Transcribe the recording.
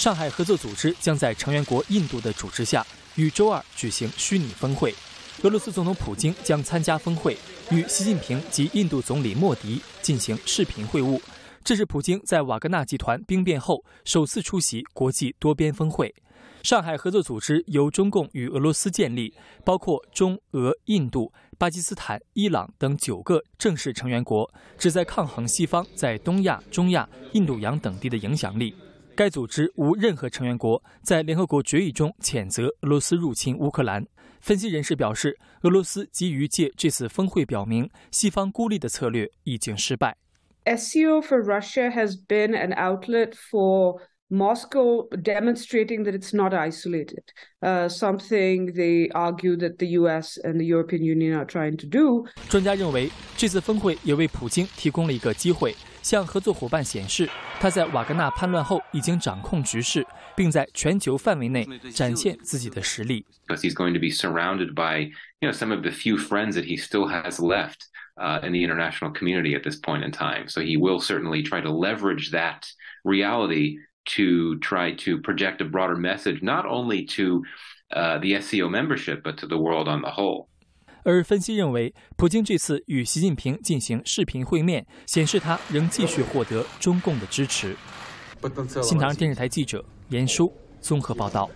上海合作组织将在成员国印度的主持下，于周二举行虚拟峰会。俄罗斯总统普京将参加峰会，与习近平及印度总理莫迪进行视频会晤。这是普京在瓦格纳集团兵变后首次出席国际多边峰会。上海合作组织由中共与俄罗斯建立，包括中俄、印度、巴基斯坦、伊朗等九个正式成员国，旨在抗衡西方在东亚、中亚、印度洋等地的影响力。该组织无任何成员国在联合国决议中谴责俄罗斯入侵乌克兰。分析人士表示，俄罗斯急于借这次峰会表明西方孤立的策略已经失败。SEO for Russia has been an outlet for Moscow demonstrating that it's not isolated. Uh, something they argue that the U.S. and the European Union are trying to do. 专家认为，这次峰会也为普京提供了一个机会。向合作伙伴显示，他在瓦格纳叛乱后已经掌控局势，并在全球范围内展现自己的实力。He's going to be surrounded by, you know, some of the few friends that he still has left uh, in the international community at this point in time. So he will certainly try to leverage that reality to try to project a broader message, not only to uh, the SEO membership, but to the world on the whole. 而分析认为，普京这次与习近平进行视频会面，显示他仍继续获得中共的支持。新唐电视台记者严舒综合报道。